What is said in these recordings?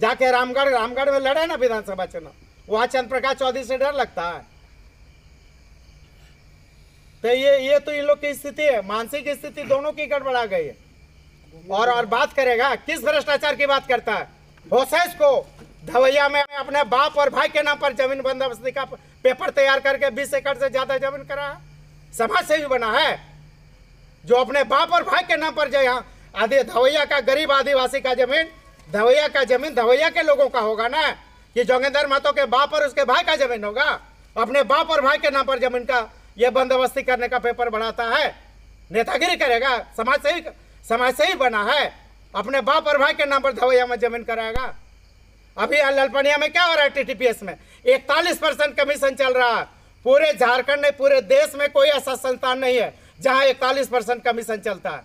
जाके रामगढ़ रामगढ़ में लड़े ना विधानसभा चुनाव वहाँ चंद्र प्रकाश चौधरी से डर लगता है तो ये ये तो इन लोग की स्थिति है मानसिक स्थिति दोनों की गड़बड़ा गई है और और बात करेगा किस भ्रष्टाचार की बात करता है भोसेस को धवैया में अपने बाप और भाई के नाम पर जमीन बंदोबस्ती का पेपर तैयार करके 20 एकड़ से ज्यादा जमीन करा है समाज सेवी बना है जो अपने बाप और भाई के नाम पर जो यहाँ धवैया का गरीब आदिवासी का जमीन दवैया का जमीन धवैया के लोगों का होगा ना ये जोगेंद्र महतो के बाप और उसके भाई का जमीन होगा अपने बाप और भाई के नाम पर जमीन का ये बंदोबस्ती करने का पेपर बनाता है नेतागिरी करेगा समाज से ही समाज से ही बना है अपने बाप और भाई के नाम पर धवैया में जमीन कराएगा अभी ललपनिया में क्या हो रहा है टीटीपीएस में इकतालीस परसेंट कमीशन चल रहा है पूरे झारखंड में पूरे देश में कोई ऐसा संस्थान नहीं है जहां इकतालीस परसेंट कमीशन चलता है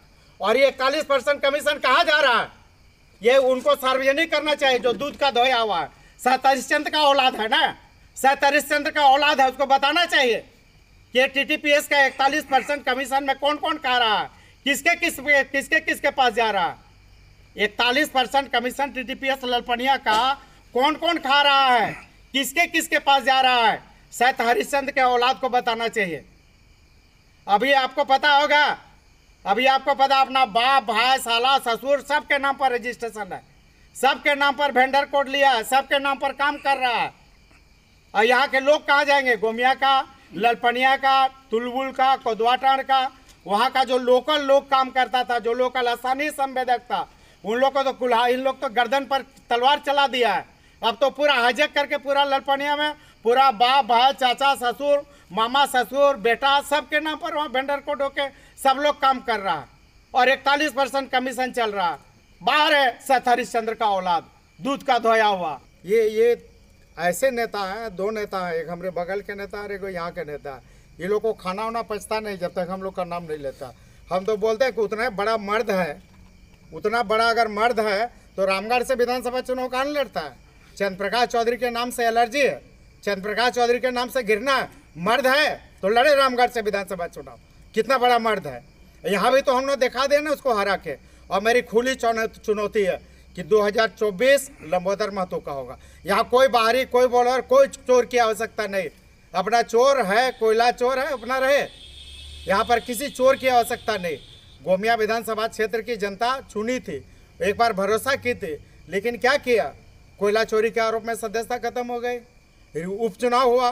और ये इकतालीस परसेंट कमीशन कहाँ जा रहा है ये उनको सार्वजनिक करना चाहिए जो दूध का धोया हुआ है सैतालीस चंद का औलाद है ना सैतालीस चंद्र का औलाद है उसको बताना चाहिए कि टीटीपीएस का इकतालीस परसेंट कमीशन में कौन कौन खा रहा है किसके किस किसके किसके पास जा रहा है इकतालीस परसेंट कमीशन टीटीपीएस ललपनिया का कौन कौन खा रहा है किसके किसके पास जा रहा है सैत हरिश्चंद के औलाद को बताना चाहिए अभी आपको पता होगा अभी आपको पता अपना बाप भाई साला ससुर सबके नाम पर रजिस्ट्रेशन है सबके नाम पर भेंडर कोड लिया है सबके नाम पर काम कर रहा है और यहाँ के लोग कहाँ जाएंगे गोमिया का ललपनिया का तुलबुल का कोदवाटाण का वहाँ का जो लोकल लोग काम करता था जो लोकल आसानी संवेदक था उन लोग को तो कुल्हा इन लोग तो गर्दन पर तलवार चला दिया है अब तो पूरा हजक करके पूरा ललपनिया में पूरा बाप भाई चाचा ससुर मामा ससुर बेटा सबके नाम पर वहाँ वेंडर को ढोके सब लोग काम कर रहा है और इकतालीस परसेंट कमीशन चल रहा है बाहर है सत चंद्र का औलाद दूध का धोया हुआ ये ये ऐसे नेता हैं दो नेता हैं एक हमारे बगल के नेता और एक यहाँ के नेता ये लोग को खाना उना पचता नहीं जब तक हम लोग का नाम नहीं लेता हम तो बोलते हैं कि उतना बड़ा मर्द है उतना बड़ा अगर मर्द है तो रामगढ़ से विधानसभा चुनाव कहाँ लड़ता है चंद्र प्रकाश चौधरी के नाम से एलर्जी है चंद्र प्रकाश चौधरी के नाम से घिरना है मर्द है तो लड़े रामगढ़ से विधानसभा चुनाव कितना बड़ा मर्द है यहाँ भी तो हम लोग दिखा ना उसको हरा के और मेरी खुली चुनौती है कि 2024 लंबोदर महतो का होगा यहाँ कोई बाहरी कोई बॉलर कोई चोर की आवश्यकता नहीं अपना चोर है कोयला चोर है अपना रहे यहाँ पर किसी चोर की आवश्यकता नहीं गोमिया विधानसभा क्षेत्र की जनता चुनी थी एक बार भरोसा की थी लेकिन क्या किया कोयला चोरी के आरोप में सदस्यता खत्म हो गई उपचुनाव हुआ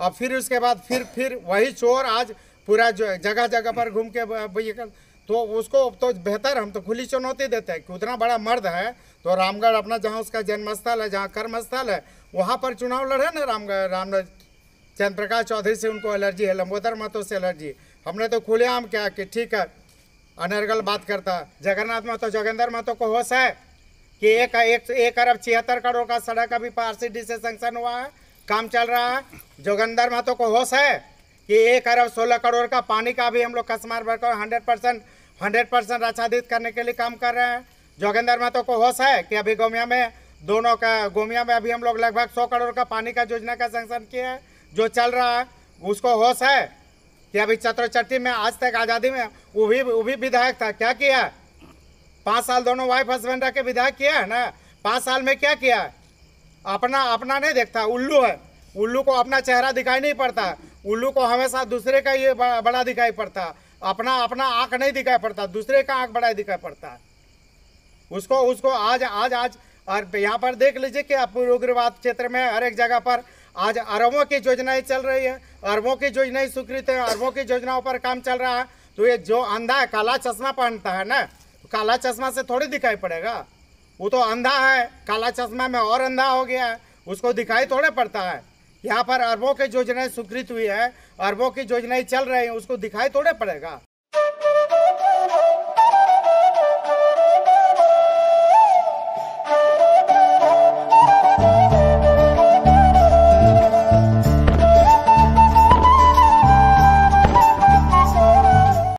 और फिर उसके बाद फिर फिर वही चोर आज पूरा जो जगह जगह पर घूम के भैया तो उसको तो बेहतर हम तो खुली चुनौती देते हैं कि उतना बड़ा मर्द है तो रामगढ़ अपना जहाँ उसका जन्मस्थल है जहाँ कर्मस्थल है वहाँ पर चुनाव लड़े ना रामगढ़ राम चंद्र प्रकाश चौधरी से उनको एलर्जी है लंबोदर महतो से एलर्जी हमने तो खुलेआम क्या कि ठीक है अनर्गल बात करता जगन्नाथ महतो जोगेंद्र महतो को होश है कि एक एक, एक अरब छिहत्तर करोड़ का सड़क अभी पारसी डी से सेंक्शन हुआ है काम चल रहा है जोगंदर महतो को होश है कि एक अरब सोलह करोड़ का पानी का भी हम लोग भर कर हंड्रेड परसेंट हंड्रेड परसेंट आच्छादित करने के लिए काम कर रहे हैं जोगेंद्र महतो को होश है कि अभी गोमिया में दोनों का गोमिया में अभी हम लोग लगभग सौ करोड़ का पानी का योजना का सेंक्शन किया है जो चल रहा है उसको होश है कि अभी चतुरचट्टी में आज तक आज़ादी में वो भी वो भी विधायक था क्या किया पाँच साल दोनों वाइफ हस्बैंड रह के विधायक किया है ना पाँच साल में क्या किया अपना अपना नहीं देखता उल्लू है उल्लू को अपना चेहरा दिखाई नहीं पड़ता उल्लू को हमेशा दूसरे का ये बड़ा दिखाई पड़ता अपना अपना आँख नहीं दिखाई पड़ता दूसरे का आँख बड़ा दिखाई पड़ता है उसको उसको आज आज आज और यहाँ पर देख लीजिए कि पूर्व उग्रवाद क्षेत्र में हर एक जगह पर आज अरबों की योजनाएं चल रही है अरबों की योजनाएं स्वीकृत है अरबों की योजनाओं पर काम चल रहा है तो ये जो अंधा है काला चश्मा पहनता है ना तो काला चश्मा से थोड़ी दिखाई पड़ेगा वो तो अंधा है काला चश्मा में और अंधा हो गया है उसको दिखाई थोड़े पड़ता है यहाँ पर अरबों की योजनाएं स्वीकृत हुई है अरबों की योजनाएं चल रही हैं उसको दिखाई थोड़े पड़ेगा